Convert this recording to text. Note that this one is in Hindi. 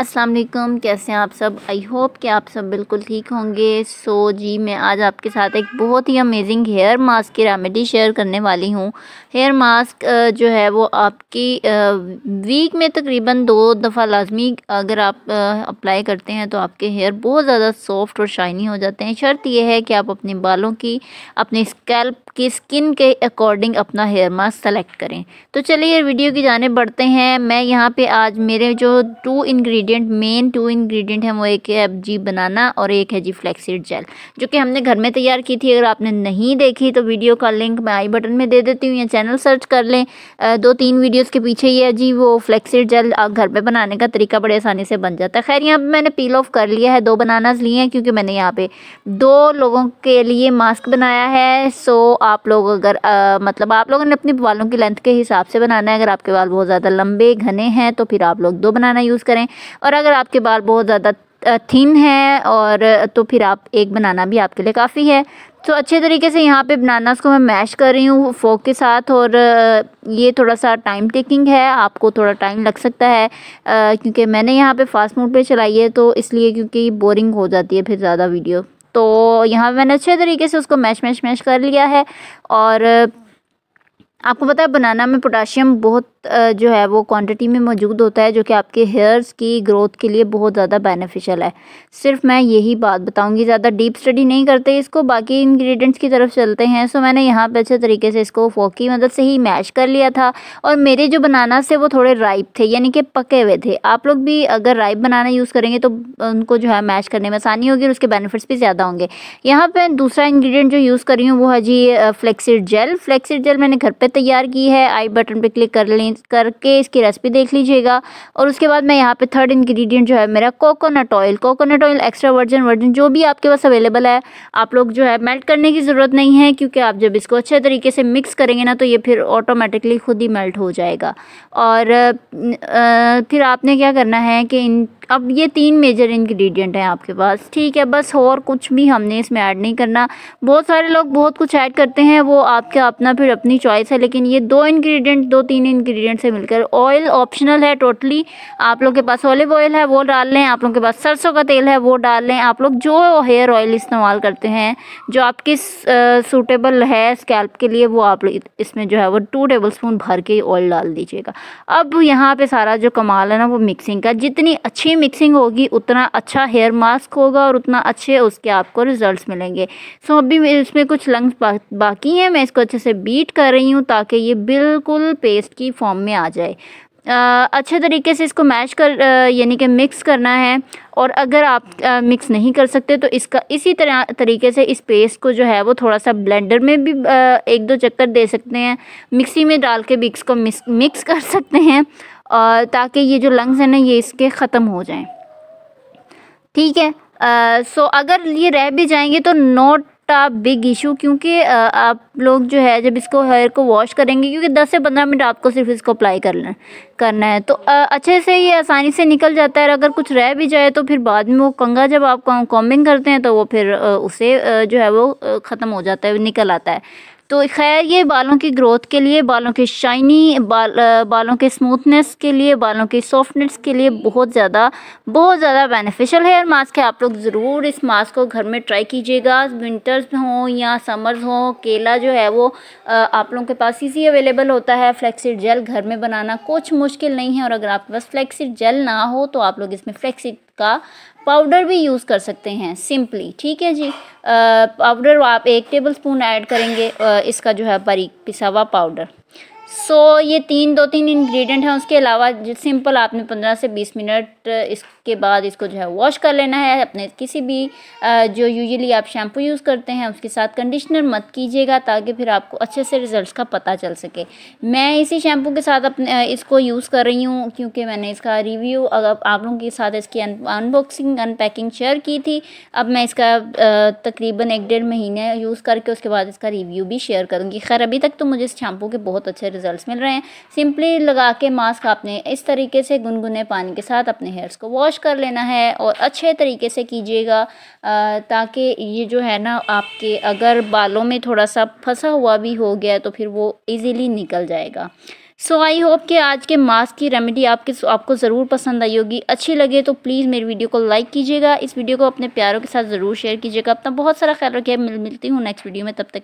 अस्सलाम वालेकुम कैसे हैं आप सब आई होप कि आप सब बिल्कुल ठीक होंगे सो so, जी मैं आज आपके साथ एक बहुत ही अमेजिंग हेयर मास्क की रेमेडी शेयर करने वाली हूँ हेयर मास्क जो है वो आपकी वीक में तकरीबन दो दफ़ा लाजमी अगर आप अप्लाई करते हैं तो आपके हेयर बहुत ज़्यादा सॉफ्ट और शाइनी हो जाते हैं शर्त यह है कि आप अपने बालों की अपने स्कैल्प की स्किन के अकॉर्डिंग अपना हेयर मास्क सेलेक्ट करें तो चलिए वीडियो की जाने बढ़ते हैं मैं यहाँ पर आज मेरे जो two ingredient ingredient main two ingredient हैं वो एक है जी बनाना और एक है जी फ्लैक्सीड जेल जो कि हमने घर में तैयार की थी अगर आपने नहीं देखी तो वीडियो का लिंक मैं आई बटन में दे देती हूँ या चैनल सर्च कर लें दो तीन वीडियोज़ के पीछे ही है जी वो फ्लैक्सीड जेल घर पर बनाने का तरीका बड़े आसानी से बन जाता है खैर यहाँ पर मैंने पील ऑफ कर लिया है दो बनानाज लिए हैं क्योंकि मैंने यहाँ पर दो लोगों के लिए मास्क बनाया है सो आप लोग अगर मतलब आप लोगों ने अपने बालों की लेंथ के हिसाब से बनाना है अगर आपके बाल बहुत ज़्यादा लंबे घने हैं तो फिर आप लोग दो बनाना यूज़ करें और अगर आपके बाल बहुत ज़्यादा थिन हैं और तो फिर आप एक बनाना भी आपके लिए काफ़ी है तो अच्छे तरीके से यहाँ पे बनाना को मैं मैश कर रही हूँ फोक के साथ और ये थोड़ा सा टाइम टेकिंग है आपको थोड़ा टाइम लग सकता है क्योंकि मैंने यहाँ पे फास्ट मोड पे चलाई है तो इसलिए क्योंकि बोरिंग हो जाती है फिर ज़्यादा वीडियो तो यहाँ मैंने अच्छे तरीके से उसको मैश मैश मैश कर लिया है और आपको पता है बनाना में पोटाशियम बहुत जो है वो क्वांटिटी में मौजूद होता है जो कि आपके हेयर्स की ग्रोथ के लिए बहुत ज़्यादा बेनिफिशियल है सिर्फ मैं यही बात बताऊंगी ज़्यादा डीप स्टडी नहीं करते इसको बाकी इंग्रेडिएंट्स की तरफ चलते हैं सो मैंने यहाँ पे अच्छे तरीके से इसको फोकी मदद से ही मैश कर लिया था और मेरे जो बनाना थे वो थोड़े राइप थे यानी कि पके हुए थे आप लोग भी अगर राइप बनाना यूज़ करेंगे तो उनको जो है मैश करने में आसानी होगी और उसके बेनिफिट्स भी ज़्यादा होंगे यहाँ पर दूसरा इंग्रीडियंट जो यूज़ कर रही हूँ वो है जी फ्लेक्सीड जेल फ्लेक्सीड जेल मैंने घर पर तैयार की है आई बटन पर क्लिक कर लें चेंज करके इसकी रेसिपी देख लीजिएगा और उसके बाद मैं यहाँ पे थर्ड इंग्रेडिएंट जो है मेरा coconut oil coconut oil extra virgin virgin जो भी आपके पास अवेलेबल है आप लोग जो है मेल्ट करने की ज़रूरत नहीं है क्योंकि आप जब इसको अच्छे तरीके से मिक्स करेंगे ना तो ये फिर ऑटोमेटिकली खुद ही मेल्ट हो जाएगा और फिर आपने क्या करना है कि इन अब ये तीन मेजर इंग्रेडिएंट हैं आपके पास ठीक है बस और कुछ भी हमने इसमें ऐड नहीं करना बहुत सारे लोग बहुत कुछ ऐड करते हैं वो आपका अपना फिर अपनी चॉइस है लेकिन ये दो इंग्रेडिएंट दो तीन इंग्रेडिएंट इंग्रेडिएंट से मिलकर ऑयल ऑप्शनल है टोटली आप लोग के पास ऑलिव ऑयल है वो डाल लें आप लोग के पास सरसों का तेल है वो डाल लें आप लोग जो हेयर ऑयल इस्तेमाल करते हैं जो आपकी सूटेबल है स्कैल्प के लिए वो आप लोग इसमें जो है वो टू टेबल स्पून भर के ऑयल डाल दीजिएगा अब यहाँ पर सारा जो कमाल है ना वो मिक्सिंग का जितनी अच्छी मिक्सिंग होगी उतना अच्छा हेयर मास्क होगा और उतना अच्छे उसके आपको रिजल्ट मिलेंगे सो अभी इसमें कुछ लंग्स बाकी हैं मैं इसको अच्छे से बीट कर रही हूँ ताकि ये बिल्कुल पेस्ट की फॉर्म फॉर्म में आ जाए आ, अच्छे तरीके से इसको मैश कर यानी कि मिक्स करना है और अगर आप आ, मिक्स नहीं कर सकते तो इसका इसी तरह तरीके से इस पेस्ट को जो है वो थोड़ा सा ब्लेंडर में भी आ, एक दो चक्कर दे सकते हैं मिक्सी में डाल के भी इसको मिक्स कर सकते हैं और ताकि ये जो लंग्स हैं ना ये इसके ख़त्म हो जाएं ठीक है सो अगर ये रह भी जाएंगे तो नॉट इसका बिग इशू क्योंकि आप लोग जो है जब इसको हेयर को वॉश करेंगे क्योंकि 10 से 15 मिनट आपको सिर्फ इसको अप्लाई करना करना है तो अच्छे से ये आसानी से निकल जाता है अगर कुछ रह भी जाए तो फिर बाद में वो कंगा जब आप कॉम्बिंग करते हैं तो वो फिर उसे जो है वो ख़त्म हो जाता है निकल आता है तो खैर ये बालों की ग्रोथ के लिए बालों की शाइनी बाल बालों के स्मूथनेस के लिए बालों की सॉफ्टनेस के लिए बहुत ज़्यादा बहुत ज़्यादा बेनिफिशियल हेयर मास्क है आप लोग ज़रूर इस मास्क को घर में ट्राई कीजिएगा विंटर्स हों या समर्स हों केला जो है वो आप लोगों के पास इजी अवेलेबल होता है फ्लैक्सीड जेल घर में बनाना कुछ मुश्किल नहीं है और अगर आपके पास फ्लैक्सीड जेल ना हो तो आप लोग इसमें फ्लैक्सीड का पाउडर भी यूज़ कर सकते हैं सिंपली ठीक है जी पाउडर आप एक टेबल स्पून ऐड करेंगे आ, इसका जो है बारीक पिसा हुआ पाउडर सो so, ये तीन दो तीन इंग्रेडिएंट हैं उसके अलावा सिंपल आपने पंद्रह से बीस मिनट इसके बाद इसको जो है वॉश कर लेना है अपने किसी भी जो यूजुअली आप शैम्पू यूज़ करते हैं उसके साथ कंडीशनर मत कीजिएगा ताकि फिर आपको अच्छे से रिजल्ट्स का पता चल सके मैं इसी शैम्पू के साथ अपने इसको यूज़ कर रही हूँ क्योंकि मैंने इसका रिव्यू अगर आप लोगों के साथ इसकी अनबॉक्सिंग अनपैकिंग शेयर की थी अब मैं इसका तकरीबन एक डेढ़ महीने यूज़ करके उसके बाद इसका रिव्यू भी शेयर करूँगी खैर अभी तक तो मुझे इस शैम्पू के बहुत अच्छे रिजल्ट्स मिल रहे हैं सिंपली लगा के मास्क आपने इस तरीके से गुनगुने पानी के साथ अपने हेयर्स को वॉश कर लेना है और अच्छे तरीके से कीजिएगा ताकि ये जो है ना आपके अगर बालों में थोड़ा सा फंसा हुआ भी हो गया तो फिर वो ईज़िली निकल जाएगा सो आई होप कि आज के मास्क की रेमेडी आपके आपको ज़रूर पसंद आई होगी अच्छी लगे तो प्लीज़ मेरी वीडियो को लाइक कीजिएगा इस वीडियो को अपने प्यारों के साथ ज़रूर शेयर कीजिएगा अपना बहुत सारा ख्याल रखिए मिल मिलती हूँ नेक्स्ट वीडियो में तब तक